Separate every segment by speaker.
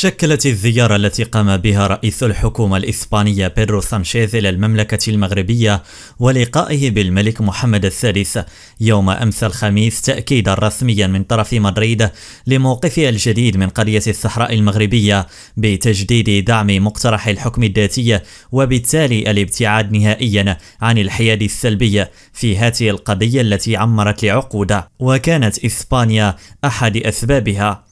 Speaker 1: شكلت الزيارة التي قام بها رئيس الحكومة الإسبانية بيدرو سانشيز إلى المملكة المغربية ولقائه بالملك محمد السادس يوم أمس الخميس تأكيدا رسميا من طرف مدريد لموقفها الجديد من قضية الصحراء المغربية بتجديد دعم مقترح الحكم الذاتي وبالتالي الابتعاد نهائيا عن الحياد السلبي في هذه القضية التي عمرت لعقود وكانت إسبانيا أحد أسبابها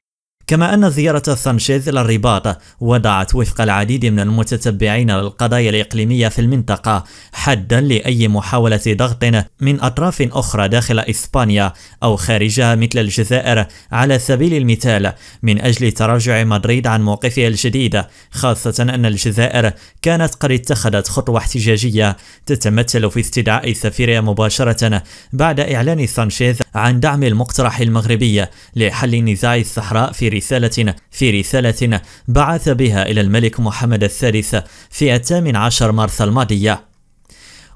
Speaker 1: كما أن زيارة سانشيز للرباط وضعت وفق العديد من المتتبعين للقضايا الإقليمية في المنطقة حدا لأي محاولة ضغط من أطراف أخرى داخل إسبانيا أو خارجها مثل الجزائر على سبيل المثال من أجل تراجع مدريد عن موقفها الجديد خاصة أن الجزائر كانت قد اتخذت خطوة احتجاجية تتمثل في استدعاء سفيرها مباشرة بعد إعلان سانشيز عن دعم المقترح المغربي لحل نزاع الصحراء في رسالة في رسالة بعث بها إلى الملك محمد الثالث في الثامن عشر مارس الماضية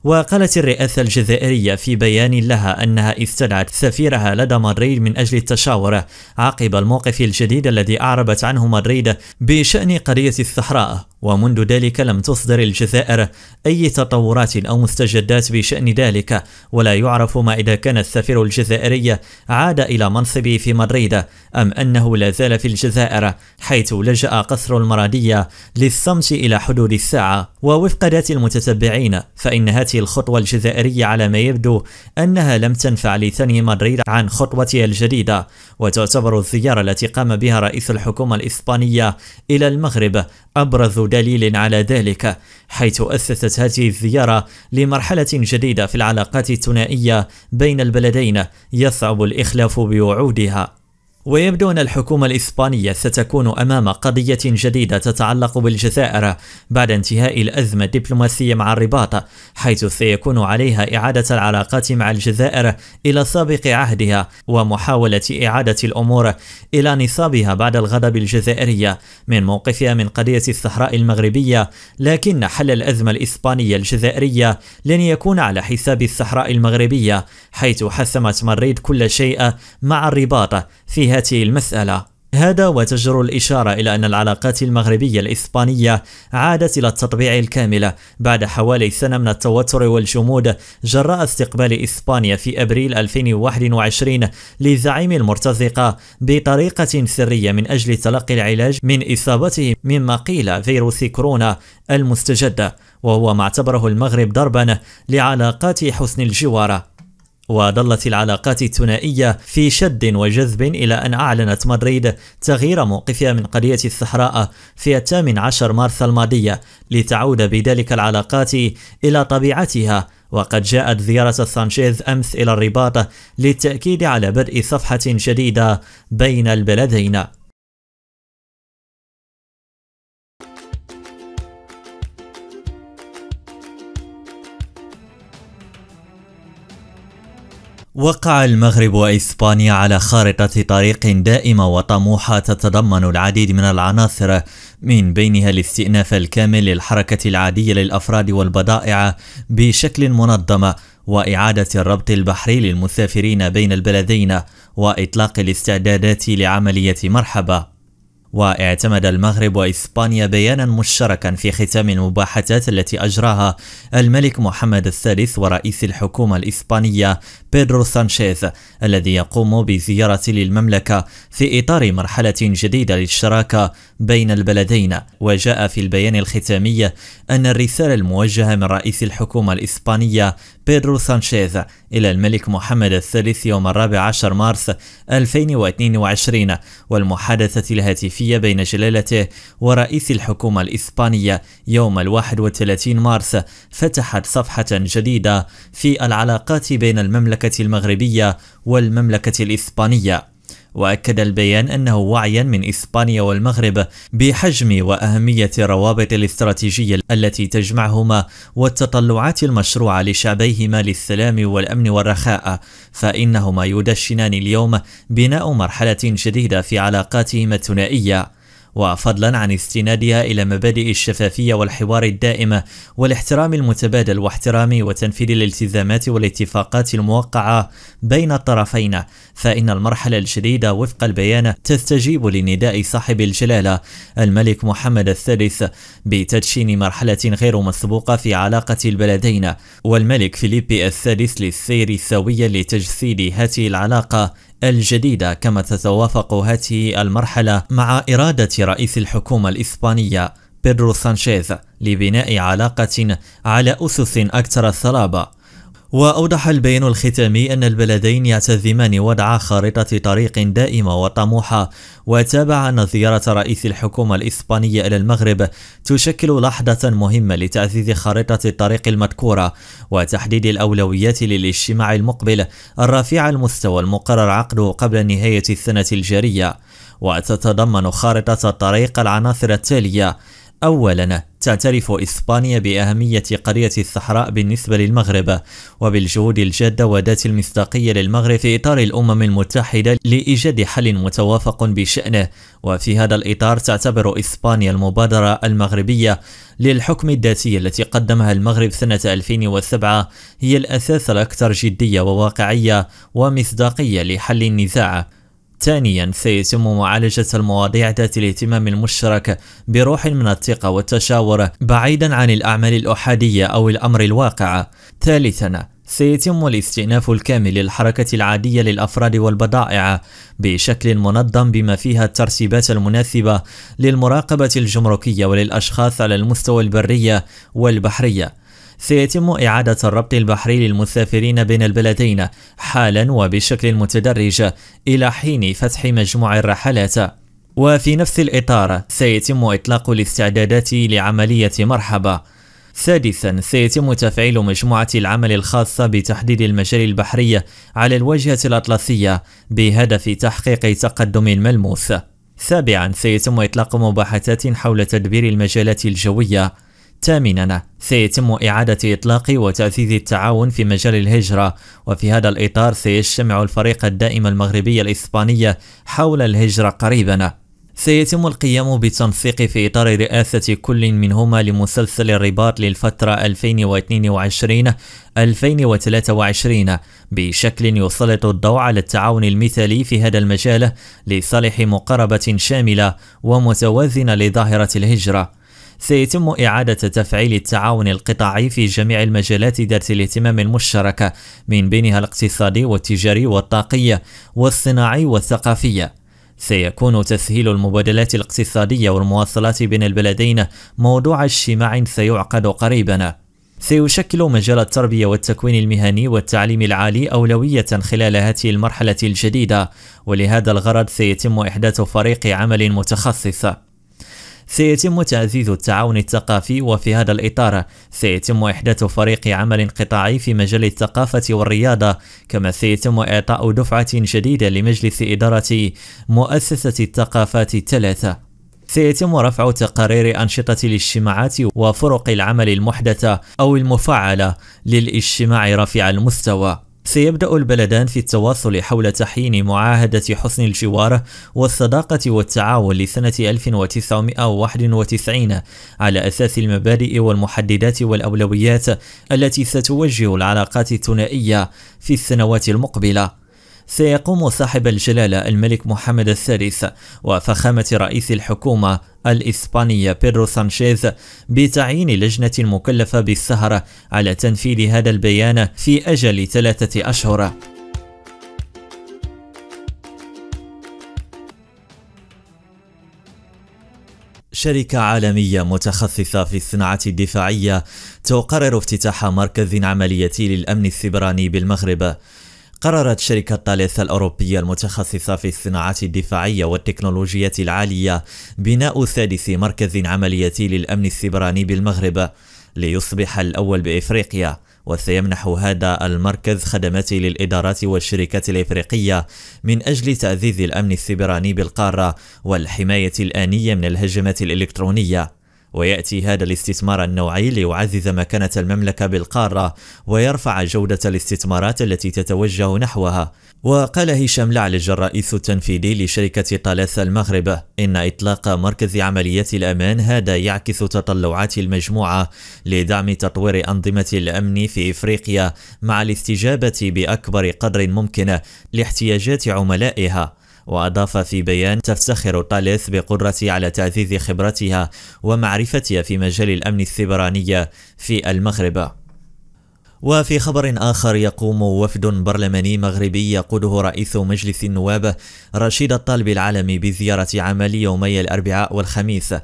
Speaker 1: وقالت الرئاسة الجزائرية في بيان لها أنها استدعت سفيرها لدى مدريد من أجل التشاور عقب الموقف الجديد الذي أعربت عنه مدريد بشأن قرية الصحراء ومنذ ذلك لم تصدر الجزائر أي تطورات أو مستجدات بشأن ذلك ولا يعرف ما إذا كان السفير الجزائري عاد إلى منصبه في مدريد أم أنه لا زال في الجزائر حيث لجأ قصر المرادية للصمت إلى حدود الساعة ووفق ذات المتتبعين فإن هذه الخطوة الجزائرية على ما يبدو أنها لم تنفع لثني مدريد عن خطوتها الجديدة وتعتبر الزيارة التي قام بها رئيس الحكومة الإسبانية إلى المغرب أبرز دليل على ذلك حيث أسست هذه الزيارة لمرحلة جديدة في العلاقات الثنائية بين البلدين يصعب الإخلاف بوعودها ويبدو أن الحكومة الإسبانية ستكون أمام قضية جديدة تتعلق بالجزائر بعد انتهاء الأزمة الدبلوماسية مع الرباط حيث سيكون عليها إعادة العلاقات مع الجزائر إلى سابق عهدها ومحاولة إعادة الأمور إلى نصابها بعد الغضب الجزائري من موقفها من قضية الصحراء المغربية لكن حل الأزمة الإسبانية الجزائرية لن يكون على حساب الصحراء المغربية حيث حسمت مريد كل شيء مع الرباط فيها هذه المسألة هذا وتجر الإشارة إلى أن العلاقات المغربية الإسبانية عادت إلى التطبيع الكاملة بعد حوالي سنة من التوتر والجمود جراء استقبال إسبانيا في أبريل 2021 لزعيم المرتزقة بطريقة سرية من أجل تلقي العلاج من إصابته مما قيل فيروس كورونا المستجدة وهو ما اعتبره المغرب ضربا لعلاقات حسن الجوار وظلت العلاقات الثنائية في شد وجذب إلى أن أعلنت مدريد تغيير موقفها من قرية الصحراء في الثامن عشر مارس الماضية لتعود بذلك العلاقات إلى طبيعتها وقد جاءت زيارة سانشيز أمس إلى الرباط للتأكيد على بدء صفحة جديدة بين البلدين وقع المغرب وإسبانيا على خارطة طريق دائمة وطموحة تتضمن العديد من العناصر من بينها الاستئناف الكامل للحركة العادية للأفراد والبضائع بشكل منظم وإعادة الربط البحري للمسافرين بين البلدين وإطلاق الاستعدادات لعملية مرحبة واعتمد المغرب وإسبانيا بيانا مشتركا في ختام المباحثات التي أجراها الملك محمد الثالث ورئيس الحكومة الإسبانية بيدرو سانشيز الذي يقوم بزيارة للمملكة في إطار مرحلة جديدة للشراكة بين البلدين وجاء في البيان الختامي أن الرسالة الموجهة من رئيس الحكومة الإسبانية بيدرو سانشيز إلى الملك محمد الثالث يوم الرابع عشر مارس 2022 والمحادثة الهاتفية بين جلالته ورئيس الحكومة الإسبانية يوم الواحد وثلاثين مارس فتحت صفحة جديدة في العلاقات بين المملكة المملكة المغربية والمملكة الإسبانية وأكد البيان أنه وعيا من إسبانيا والمغرب بحجم وأهمية الروابط الاستراتيجية التي تجمعهما والتطلعات المشروعة لشعبيهما للسلام والأمن والرخاء فإنهما يدشنان اليوم بناء مرحلة جديدة في علاقاتهما الثنائية وفضلا عن استنادها إلى مبادئ الشفافية والحوار الدائمة والاحترام المتبادل واحترام وتنفيذ الالتزامات والاتفاقات الموقعة بين الطرفين فإن المرحلة الجديدة وفق البيان تستجيب لنداء صاحب الجلالة الملك محمد الثالث بتدشين مرحلة غير مسبوقة في علاقة البلدين والملك فيليب الثالث للسير الثوية لتجسيد هذه العلاقة الجديدة كما تتوافق هذه المرحلة مع إرادة رئيس الحكومة الإسبانية بيدرو سانشيز لبناء علاقة على أسس أكثر صلابة وأوضح البيان الختامي أن البلدين يعتزمان وضع خارطة طريق دائمة وطموحة وتابع أن زيارة رئيس الحكومة الإسبانية إلى المغرب تشكل لحظة مهمة لتعزيز خارطة الطريق المذكورة وتحديد الأولويات للاجتماع المقبل الرفيع المستوى المقرر عقده قبل نهاية السنة الجارية وتتضمن خارطة الطريق العناصر التالية أولا تعترف إسبانيا بأهمية قرية الصحراء بالنسبة للمغرب وبالجهود الجادة وذات المصداقية للمغرب في إطار الأمم المتحدة لإيجاد حل متوافق بشأنه وفي هذا الإطار تعتبر إسبانيا المبادرة المغربية للحكم الذاتي التي قدمها المغرب سنة 2007 هي الأساس الأكثر جدية وواقعية ومصداقية لحل النزاع ثانيا سيتم معالجة المواضيع ذات الاهتمام المشترك بروح من الثقة والتشاور بعيدا عن الأعمال الأحادية أو الأمر الواقع ثالثا سيتم الاستئناف الكامل للحركة العادية للأفراد والبضائع بشكل منظم بما فيها الترتيبات المناسبة للمراقبة الجمركية وللأشخاص على المستوى البرية والبحرية سيتم إعادة الربط البحري للمسافرين بين البلدين حالا وبشكل متدرج إلى حين فتح مجموع الرحلات وفي نفس الإطار سيتم إطلاق الاستعدادات لعملية مرحبة سادسا سيتم تفعيل مجموعة العمل الخاصة بتحديد المجال البحري على الواجهة الأطلسية بهدف تحقيق تقدم ملموس سابعا سيتم إطلاق مباحثات حول تدبير المجالات الجوية ثامنا سيتم إعادة إطلاق وتأسيس التعاون في مجال الهجرة وفي هذا الإطار سيجتمع الفريق الدائم المغربي الإسباني حول الهجرة قريبا سيتم القيام بالتنسيق في إطار رئاسة كل منهما لمسلسل الرباط للفترة 2022-2023 بشكل يسلط الضوء على التعاون المثالي في هذا المجال لصالح مقاربة شاملة ومتوازنة لظاهرة الهجرة سيتم إعادة تفعيل التعاون القطاعي في جميع المجالات ذات الاهتمام المشترك من بينها الاقتصادي والتجاري والطاقية والصناعي والثقافية سيكون تسهيل المبادلات الاقتصادية والمواصلات بين البلدين موضوع اجتماع سيعقد قريبا سيشكل مجال التربية والتكوين المهني والتعليم العالي أولوية خلال هذه المرحلة الجديدة ولهذا الغرض سيتم إحداث فريق عمل متخصص سيتم تعزيز التعاون الثقافي وفي هذا الإطار سيتم إحداث فريق عمل قطاعي في مجال الثقافة والرياضة كما سيتم إعطاء دفعة جديدة لمجلس إدارة مؤسسة الثقافات الثلاثة سيتم رفع تقارير أنشطة الاجتماعات وفرق العمل المحدثة أو المفعلة للاجتماع رفيع المستوى سيبدأ البلدان في التواصل حول تحيين معاهدة حسن الجوار والصداقة والتعاون لسنة 1991 على أساس المبادئ والمحددات والأولويات التي ستوجه العلاقات الثنائية في السنوات المقبلة سيقوم صاحب الجلالة الملك محمد الثالث وفخامة رئيس الحكومة الإسبانية بيدرو سانشيز بتعيين لجنة مكلفة بالسهرة على تنفيذ هذا البيان في أجل ثلاثة أشهر شركة عالمية متخصصة في الصناعة الدفاعية تقرر افتتاح مركز عملياتي للأمن السبراني بالمغرب قررت شركة ثالثة الأوروبية المتخصصة في الصناعات الدفاعية والتكنولوجية العالية بناء ثالث مركز عملياتي للأمن السبراني بالمغرب ليصبح الأول بإفريقيا وسيمنح هذا المركز خدمات للإدارات والشركات الإفريقية من أجل تعزيز الأمن السبراني بالقارة والحماية الآنية من الهجمات الإلكترونية ويأتي هذا الاستثمار النوعي ليعزز مكانة المملكة بالقارة ويرفع جودة الاستثمارات التي تتوجه نحوها وقال هشام لعلج الرئيس التنفيذي لشركة طلاس المغرب إن إطلاق مركز عمليات الأمان هذا يعكس تطلعات المجموعة لدعم تطوير أنظمة الأمن في إفريقيا مع الاستجابة بأكبر قدر ممكن لاحتياجات عملائها وأضاف في بيان تفتخر طاليث بقدرتي على تعزيز خبرتها ومعرفتها في مجال الأمن السبراني في المغرب وفي خبر آخر يقوم وفد برلماني مغربي يقوده رئيس مجلس النواب رشيد الطالب العالمي بزيارة عمل يومي الأربعاء والخميس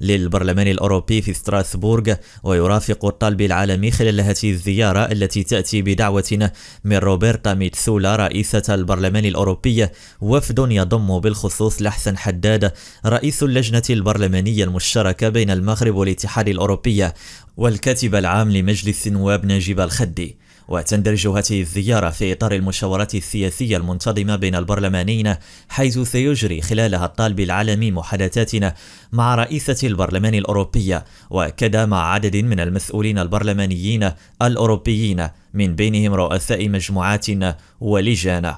Speaker 1: للبرلمان الأوروبي في ستراسبورغ ويرافق الطالب العالمي خلال هذه الزيارة التي تأتي بدعوة من روبرتا ميتسولا رئيسة البرلمان الأوروبي وفد يضم بالخصوص لحسن حداد رئيس اللجنة البرلمانية المشتركة بين المغرب والاتحاد الأوروبي والكاتب العام لمجلس النواب نجيب الخدي وتندرج هذه الزيارة في إطار المشاورات السياسية المنتظمة بين البرلمانيين حيث سيجري خلالها الطالب العالمي محادثات مع رئيسة البرلمان الأوروبية وكذا مع عدد من المسؤولين البرلمانيين الأوروبيين من بينهم رؤساء مجموعات ولجان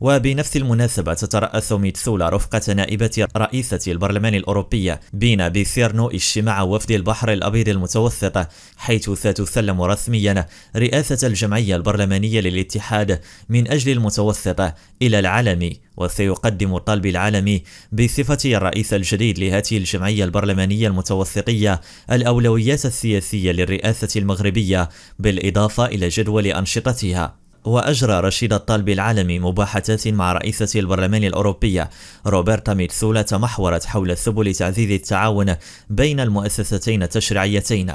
Speaker 1: وبنفس المناسبة تترأس ميتسولا رفقة نائبة رئيسة البرلمان الأوروبي بينا بيسيرنو اجتماع وفد البحر الأبيض المتوسط حيث ستسلم رسميا رئاسة الجمعية البرلمانية للاتحاد من أجل المتوسط إلى العالمي وسيقدم الطلب العالمي بصفته الرئيس الجديد لهذه الجمعية البرلمانية المتوسطية الأولويات السياسية للرئاسة المغربية بالإضافة إلى جدول أنشطتها وأجرى رشيد الطالبي العالمي مباحثات مع رئيسة البرلمان الأوروبية روبرتا ميتسولا تمحورت حول سبل تعزيز التعاون بين المؤسستين التشريعيتين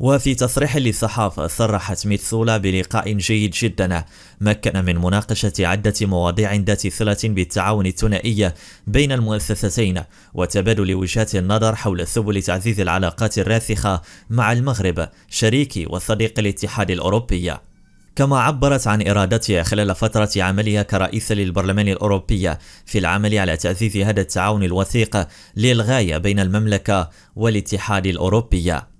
Speaker 1: وفي تصريح للصحافة صرحت ميتسولا بلقاء جيد جدا مكن من مناقشة عدة مواضيع ذات صلة بالتعاون الثنائي بين المؤسستين وتبادل وجهات النظر حول سبل تعزيز العلاقات الراسخة مع المغرب شريك وصديق الاتحاد الأوروبي كما عبرت عن إرادتها خلال فترة عملها كرئيسة للبرلمان الأوروبي في العمل على تأسيس هذا التعاون الوثيق للغاية بين المملكة والاتحاد الأوروبي